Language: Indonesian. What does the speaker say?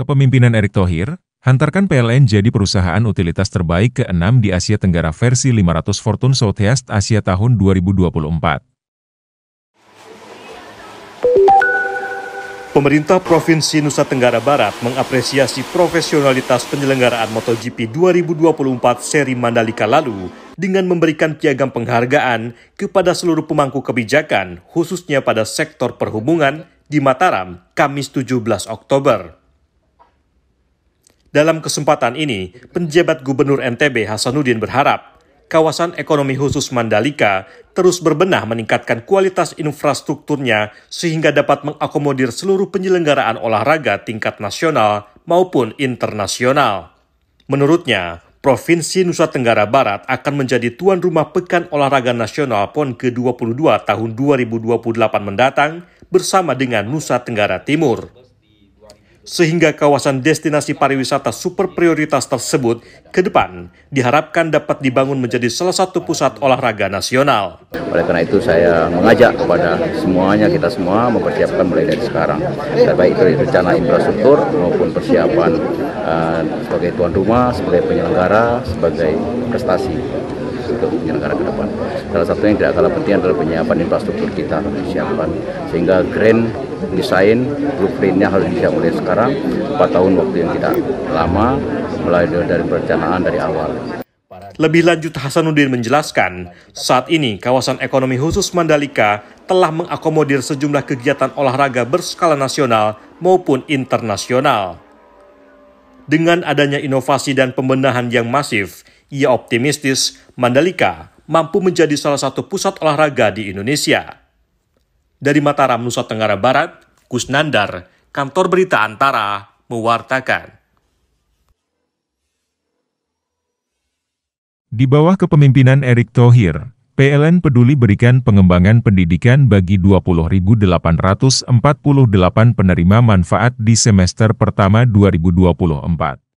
Kepemimpinan Erick Thohir, hantarkan PLN jadi perusahaan utilitas terbaik ke-6 di Asia Tenggara versi 500 Fortune Southeast Asia tahun 2024. Pemerintah Provinsi Nusa Tenggara Barat mengapresiasi profesionalitas penyelenggaraan MotoGP 2024 seri Mandalika lalu dengan memberikan piagam penghargaan kepada seluruh pemangku kebijakan, khususnya pada sektor perhubungan di Mataram, Kamis 17 Oktober. Dalam kesempatan ini, penjabat Gubernur NTB Hasanuddin berharap kawasan ekonomi khusus Mandalika terus berbenah meningkatkan kualitas infrastrukturnya sehingga dapat mengakomodir seluruh penyelenggaraan olahraga tingkat nasional maupun internasional. Menurutnya, Provinsi Nusa Tenggara Barat akan menjadi tuan rumah Pekan Olahraga Nasional PON ke-22 tahun 2028 mendatang bersama dengan Nusa Tenggara Timur sehingga kawasan destinasi pariwisata super prioritas tersebut ke depan diharapkan dapat dibangun menjadi salah satu pusat olahraga nasional. Oleh karena itu saya mengajak kepada semuanya kita semua mempersiapkan mulai dari sekarang, baik itu rencana infrastruktur maupun persiapan uh, sebagai tuan rumah, sebagai penyelenggara, sebagai prestasi untuk penyelenggara ke depan. Salah satu yang tidak kalah penting adalah penyiapan infrastruktur kita, persiapan sehingga grand desain blueprintnya harus bisa mulai sekarang 4 tahun waktu yang tidak lama mulai dari perencanaan dari awal. Lebih lanjut Hasanuddin menjelaskan, saat ini kawasan ekonomi khusus Mandalika telah mengakomodir sejumlah kegiatan olahraga berskala nasional maupun internasional. Dengan adanya inovasi dan pembenahan yang masif, ia optimistis Mandalika mampu menjadi salah satu pusat olahraga di Indonesia. Dari Mataram, Nusa Tenggara Barat, Kusnandar, kantor berita Antara, mewartakan. Di bawah kepemimpinan Erick Thohir, PLN Peduli berikan pengembangan pendidikan bagi 20.848 penerima manfaat di semester pertama 2024.